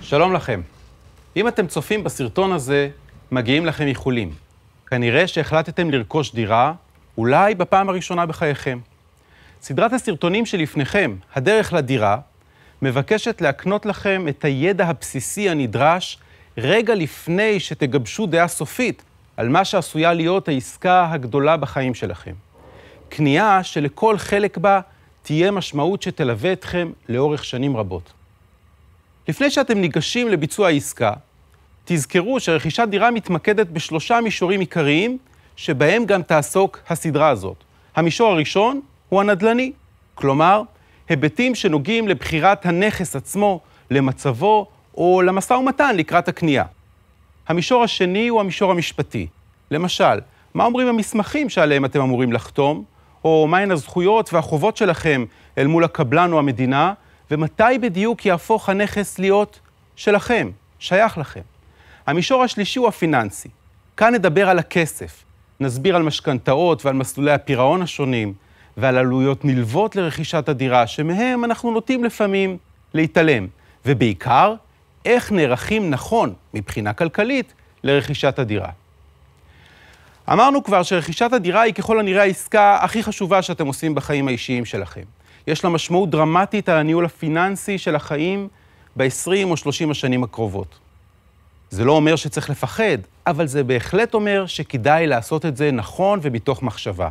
שלום לכם. אם אתם צופים בסרטון הזה, מגיעים לכם איחולים. כנראה שהחלטתם לרכוש דירה, אולי בפעם הראשונה בחייכם. סדרת הסרטונים שלפניכם, הדרך לדירה, מבקשת להקנות לכם את הידע הבסיסי הנדרש רגע לפני שתגבשו דעה סופית על מה שעשויה להיות העסקה הגדולה בחיים שלכם. קנייה שלכל חלק בה תהיה משמעות שתלווה אתכם לאורך שנים רבות. לפני שאתם ניגשים לביצוע העסקה, תזכרו שרכישת דירה מתמקדת בשלושה מישורים עיקריים שבהם גם תעסוק הסדרה הזאת. המישור הראשון הוא הנדל"ני, כלומר, היבטים שנוגעים לבחירת הנכס עצמו, למצבו או למשא ומתן לקראת הקנייה. המישור השני הוא המישור המשפטי. למשל, מה אומרים המסמכים שעליהם אתם אמורים לחתום, או מהן הזכויות והחובות שלכם אל מול הקבלן או המדינה, ומתי בדיוק יהפוך הנכס להיות שלכם, שייך לכם. המישור השלישי הוא הפיננסי. כאן נדבר על הכסף. נסביר על משכנתאות ועל מסלולי הפירעון השונים, ועל עלויות נלוות לרכישת הדירה, שמהם אנחנו נוטים לפעמים להתעלם. ובעיקר, איך נערכים נכון, מבחינה כלכלית, לרכישת הדירה. אמרנו כבר שרכישת הדירה היא ככל הנראה העסקה הכי חשובה שאתם עושים בחיים האישיים שלכם. יש לה משמעות דרמטית על הניהול הפיננסי של החיים ב-20 או 30 השנים הקרובות. זה לא אומר שצריך לפחד, אבל זה בהחלט אומר שכדאי לעשות את זה נכון ומתוך מחשבה.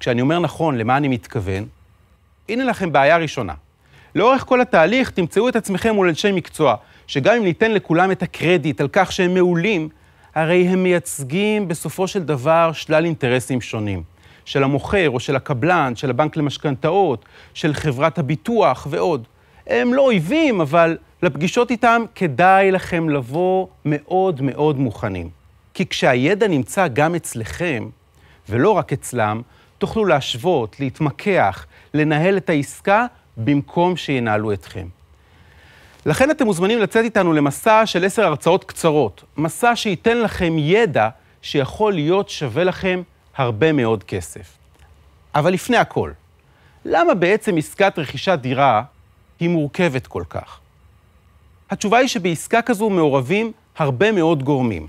כשאני אומר נכון, למה אני מתכוון? הנה לכם בעיה ראשונה. לאורך כל התהליך תמצאו את עצמכם מול אנשי מקצוע שגם אם ניתן לכולם את הקרדיט על כך שהם מעולים, הרי הם מייצגים בסופו של דבר שלל אינטרסים שונים. של המוכר או של הקבלן, של הבנק למשכנתאות, של חברת הביטוח ועוד. הם לא אויבים, אבל לפגישות איתם כדאי לכם לבוא מאוד מאוד מוכנים. כי כשהידע נמצא גם אצלכם, ולא רק אצלם, תוכלו להשוות, להתמקח, לנהל את העסקה במקום שינהלו אתכם. לכן אתם מוזמנים לצאת איתנו למסע של עשר הרצאות קצרות, מסע שייתן לכם ידע שיכול להיות שווה לכם הרבה מאוד כסף. אבל לפני הכל, למה בעצם עסקת רכישת דירה היא מורכבת כל כך? התשובה היא שבעסקה כזו מעורבים הרבה מאוד גורמים.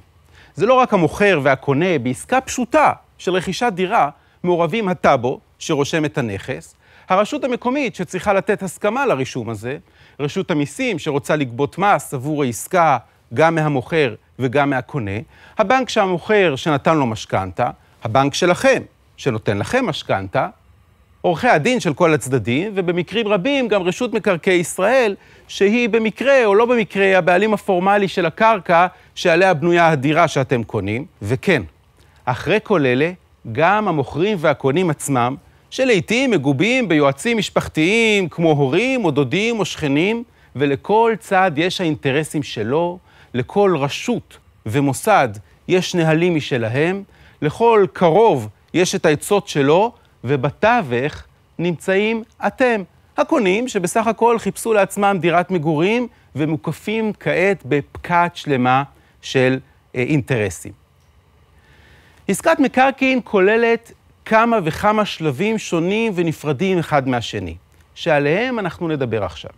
זה לא רק המוכר והקונה, בעסקה פשוטה של רכישת דירה מעורבים הטאבו, שרושם את הנכס, הרשות המקומית שצריכה לתת הסכמה לרישום הזה, רשות המיסים שרוצה לגבות מס עבור העסקה גם מהמוכר וגם מהקונה, הבנק שהמוכר שנתן לו משכנתה, הבנק שלכם שנותן לכם משכנתה, עורכי הדין של כל הצדדים, ובמקרים רבים גם רשות מקרקעי ישראל, שהיא במקרה או לא במקרה הבעלים הפורמלי של הקרקע שעליה בנויה הדירה שאתם קונים. וכן, אחרי כל אלה, גם המוכרים והקונים עצמם שלעיתים מגובים ביועצים משפחתיים כמו הורים או דודים או שכנים, ולכל צד יש האינטרסים שלו, לכל רשות ומוסד יש נהלים משלהם, לכל קרוב יש את העצות שלו, ובתווך נמצאים אתם, הקונים שבסך הכל חיפשו לעצמם דירת מגורים ומוקפים כעת בפקעת שלמה של אה, אינטרסים. עסקת מקרקעין כוללת כמה וכמה שלבים שונים ונפרדים אחד מהשני, שעליהם אנחנו נדבר עכשיו.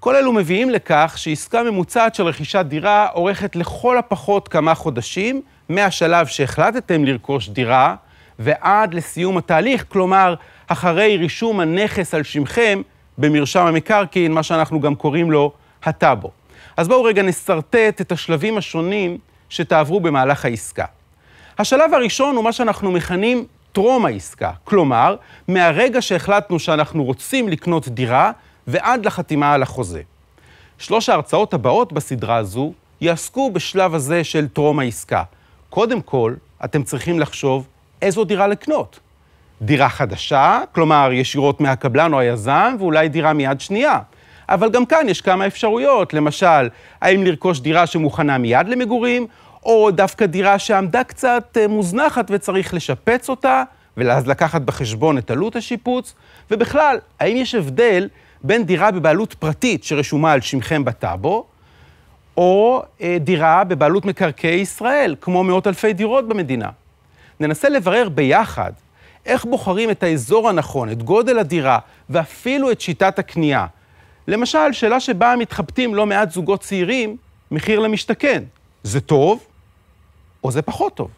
כל אלו מביאים לכך שעסקה ממוצעת של רכישת דירה אורכת לכל הפחות כמה חודשים מהשלב שהחלטתם לרכוש דירה ועד לסיום התהליך, כלומר, אחרי רישום הנכס על שמכם במרשם המקרקעין, מה שאנחנו גם קוראים לו הטאבו. אז בואו רגע נשרטט את השלבים השונים שתעברו במהלך העסקה. השלב הראשון הוא מה שאנחנו מכנים טרום העסקה. כלומר, מהרגע שהחלטנו שאנחנו רוצים לקנות דירה ועד לחתימה על החוזה. שלוש ההרצאות הבאות בסדרה הזו יעסקו בשלב הזה של טרום העסקה. קודם כל, אתם צריכים לחשוב איזו דירה לקנות. דירה חדשה, כלומר ישירות מהקבלן או היזם, ואולי דירה מיד שנייה. אבל גם כאן יש כמה אפשרויות, למשל, האם לרכוש דירה שמוכנה מיד למגורים, או דווקא דירה שעמדה קצת אה, מוזנחת וצריך לשפץ אותה, ואז לקחת בחשבון את עלות השיפוץ? ובכלל, האם יש הבדל בין דירה בבעלות פרטית שרשומה על שמכם בטאבו, או אה, דירה בבעלות מקרקעי ישראל, כמו מאות אלפי דירות במדינה? ננסה לברר ביחד איך בוחרים את האזור הנכון, את גודל הדירה, ואפילו את שיטת הקנייה. למשל, שאלה שבה מתחבטים לא מעט זוגות צעירים, מחיר למשתכן. זה טוב או זה פחות טוב.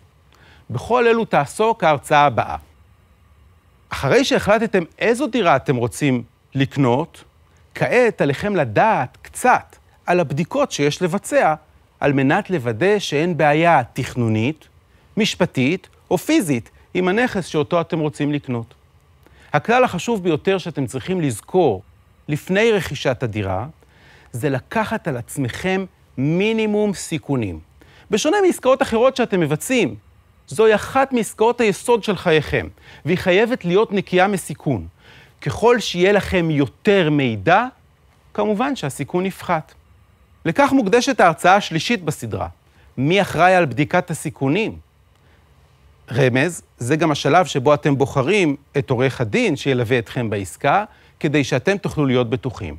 בכל אלו תעסוק ההרצאה הבאה. אחרי שהחלטתם איזו דירה אתם רוצים לקנות, כעת עליכם לדעת קצת על הבדיקות שיש לבצע על מנת לוודא שאין בעיה תכנונית, משפטית או פיזית עם הנכס שאותו אתם רוצים לקנות. הכלל החשוב ביותר שאתם צריכים לזכור לפני רכישת הדירה, זה לקחת על עצמכם מינימום סיכונים. בשונה מעסקאות אחרות שאתם מבצעים, זוהי אחת מעסקאות היסוד של חייכם, והיא חייבת להיות נקייה מסיכון. ככל שיהיה לכם יותר מידע, כמובן שהסיכון יפחת. לכך מוקדשת ההרצאה השלישית בסדרה. מי אחראי על בדיקת הסיכונים? רמז, זה גם השלב שבו אתם בוחרים את עורך הדין שילווה אתכם בעסקה, כדי שאתם תוכלו להיות בטוחים.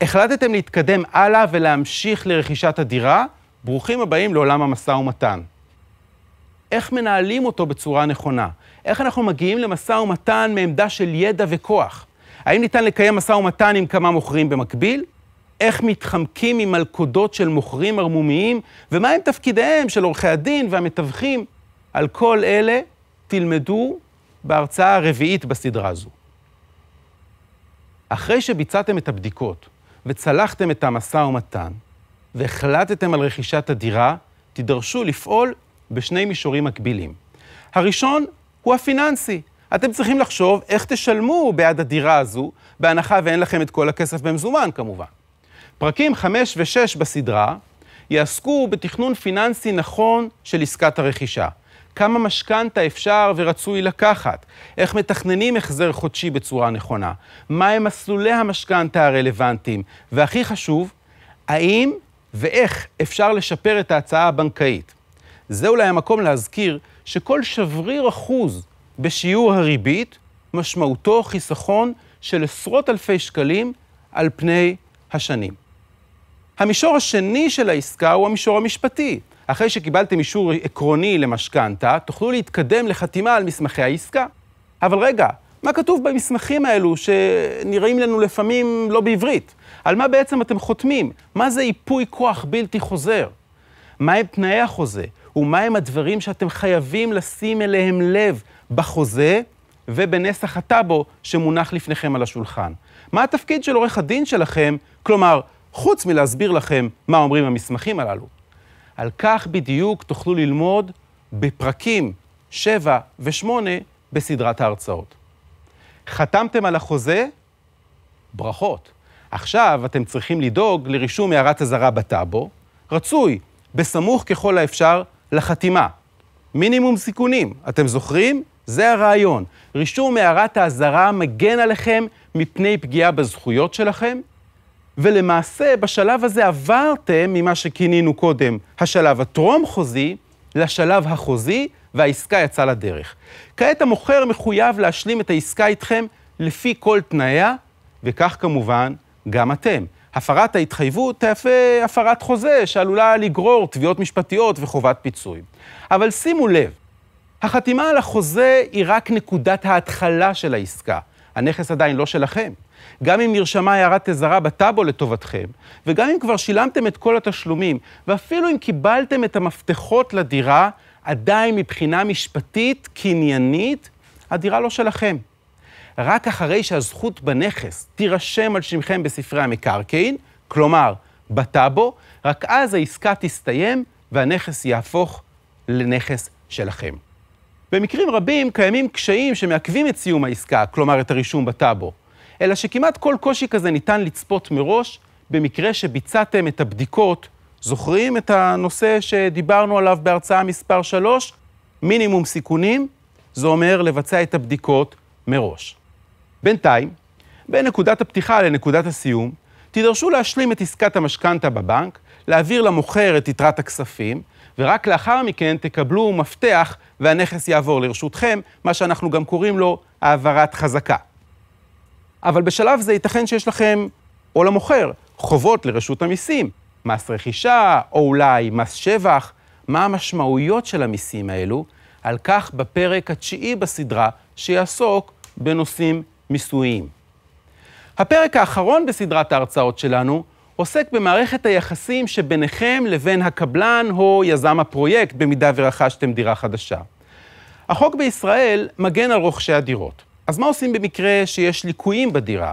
החלטתם להתקדם הלאה ולהמשיך לרכישת הדירה, ברוכים הבאים לעולם המשא ומתן. איך מנהלים אותו בצורה נכונה? איך אנחנו מגיעים למשא ומתן מעמדה של ידע וכוח? האם ניתן לקיים משא ומתן עם כמה מוכרים במקביל? איך מתחמקים ממלכודות של מוכרים ערמומיים, ומהם תפקידיהם של עורכי הדין והמתווכים. על כל אלה תלמדו בהרצאה הרביעית בסדרה הזו. אחרי שביצעתם את הבדיקות וצלחתם את המשא ומתן, והחלטתם על רכישת הדירה, תידרשו לפעול בשני מישורים מקבילים. הראשון הוא הפיננסי. אתם צריכים לחשוב איך תשלמו בעד הדירה הזו, בהנחה ואין לכם את כל הכסף במזומן כמובן. פרקים 5 ו-6 בסדרה יעסקו בתכנון פיננסי נכון של עסקת הרכישה. כמה משכנתה אפשר ורצוי לקחת, איך מתכננים החזר חודשי בצורה נכונה, מהם מסלולי המשכנתה הרלוונטיים, והכי חשוב, האם ואיך אפשר לשפר את ההצעה הבנקאית. זה אולי המקום להזכיר שכל שבריר אחוז בשיעור הריבית משמעותו חיסכון של עשרות אלפי שקלים על פני השנים. המישור השני של העסקה הוא המישור המשפטי. אחרי שקיבלתם אישור עקרוני למשכנתה, תוכלו להתקדם לחתימה על מסמכי העסקה. אבל רגע, מה כתוב במסמכים האלו שנראים לנו לפעמים לא בעברית? על מה בעצם אתם חותמים? מה זה ייפוי כוח בלתי חוזר? מהם תנאי החוזה? ומהם הדברים שאתם חייבים לשים אליהם לב בחוזה ובנסח הטאבו שמונח לפניכם על השולחן? מה התפקיד של עורך הדין שלכם, כלומר, חוץ מלהסביר לכם מה אומרים המסמכים הללו? על כך בדיוק תוכלו ללמוד בפרקים 7 ו-8 בסדרת ההרצאות. חתמתם על החוזה? ברכות. עכשיו אתם צריכים לדאוג לרישום הערת אזהרה בטאבו, רצוי, בסמוך ככל האפשר לחתימה. מינימום סיכונים, אתם זוכרים? זה הרעיון. רישום הערת האזהרה מגן עליכם מפני פגיעה בזכויות שלכם, ולמעשה בשלב הזה עברתם ממה שכינינו קודם השלב הטרום-חוזי לשלב החוזי, והעסקה יצאה לדרך. כעת המוכר מחויב להשלים את העסקה איתכם לפי כל תנאיה, וכך כמובן גם אתם. הפרת ההתחייבות תהפה הפרת חוזה שעלולה לגרור תביעות משפטיות וחובת פיצוי. אבל שימו לב, החתימה על החוזה היא רק נקודת ההתחלה של העסקה. הנכס עדיין לא שלכם. גם אם נרשמה הערת אזהרה בטאבו לטובתכם, וגם אם כבר שילמתם את כל התשלומים, ואפילו אם קיבלתם את המפתחות לדירה, עדיין מבחינה משפטית, קניינית, הדירה לא שלכם. רק אחרי שהזכות בנכס תירשם על שמכם בספרי המקרקעין, כלומר, בטאבו, רק אז העסקה תסתיים והנכס יהפוך לנכס שלכם. במקרים רבים קיימים קשיים שמעכבים את סיום העסקה, כלומר את הרישום בטאבו, אלא שכמעט כל קושי כזה ניתן לצפות מראש במקרה שביצעתם את הבדיקות. זוכרים את הנושא שדיברנו עליו בהרצאה מספר 3? מינימום סיכונים, זה אומר לבצע את הבדיקות מראש. בינתיים, בין נקודת הפתיחה לנקודת הסיום, תידרשו להשלים את עסקת המשכנתה בבנק, להעביר למוכר את יתרת הכספים, ורק לאחר מכן תקבלו מפתח והנכס יעבור לרשותכם, מה שאנחנו גם קוראים לו העברת חזקה. אבל בשלב זה ייתכן שיש לכם, או למוכר, חובות לרשות המיסים, מס רכישה, או אולי מס שבח. מה המשמעויות של המיסים האלו? על כך בפרק התשיעי בסדרה שיעסוק בנושאים מיסויים. הפרק האחרון בסדרת ההרצאות שלנו עוסק במערכת היחסים שביניכם לבין הקבלן או יזם הפרויקט, במידה ורכשתם דירה חדשה. החוק בישראל מגן על רוכשי הדירות. אז מה עושים במקרה שיש ליקויים בדירה,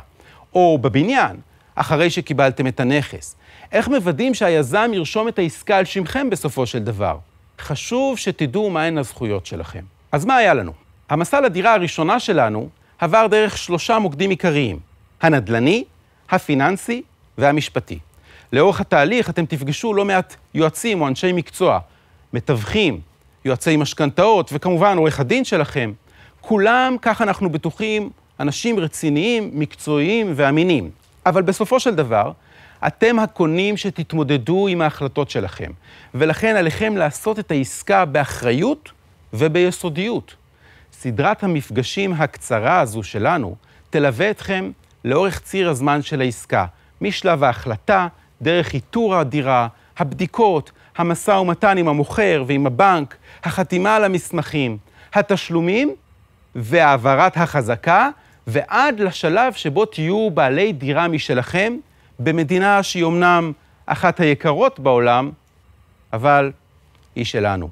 או בבניין, אחרי שקיבלתם את הנכס? איך מוודאים שהיזם ירשום את העסקה על שמכם בסופו של דבר? חשוב שתדעו מהן הזכויות שלכם. אז מה היה לנו? המסע לדירה הראשונה שלנו עבר דרך שלושה מוקדים עיקריים, הנדל"ני, הפיננסי והמשפטי. לאורך התהליך אתם תפגשו לא מעט יועצים או אנשי מקצוע, מתווכים, יועצי משכנתאות, וכמובן עורך הדין שלכם. כולם, כך אנחנו בטוחים, אנשים רציניים, מקצועיים ואמינים. אבל בסופו של דבר, אתם הקונים שתתמודדו עם ההחלטות שלכם, ולכן עליכם לעשות את העסקה באחריות וביסודיות. סדרת המפגשים הקצרה הזו שלנו תלווה אתכם לאורך ציר הזמן של העסקה, משלב ההחלטה, דרך איתור הדירה, הבדיקות, המשא ומתן עם המוכר ועם הבנק, החתימה על המסמכים, התשלומים והעברת החזקה, ועד לשלב שבו תהיו בעלי דירה משלכם במדינה שהיא אמנם אחת היקרות בעולם, אבל היא שלנו.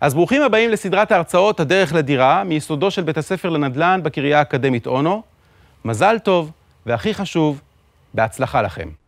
אז ברוכים הבאים לסדרת ההרצאות הדרך לדירה, מיסודו של בית הספר לנדל"ן בקריה האקדמית אונו. מזל טוב, והכי חשוב, בהצלחה לכם.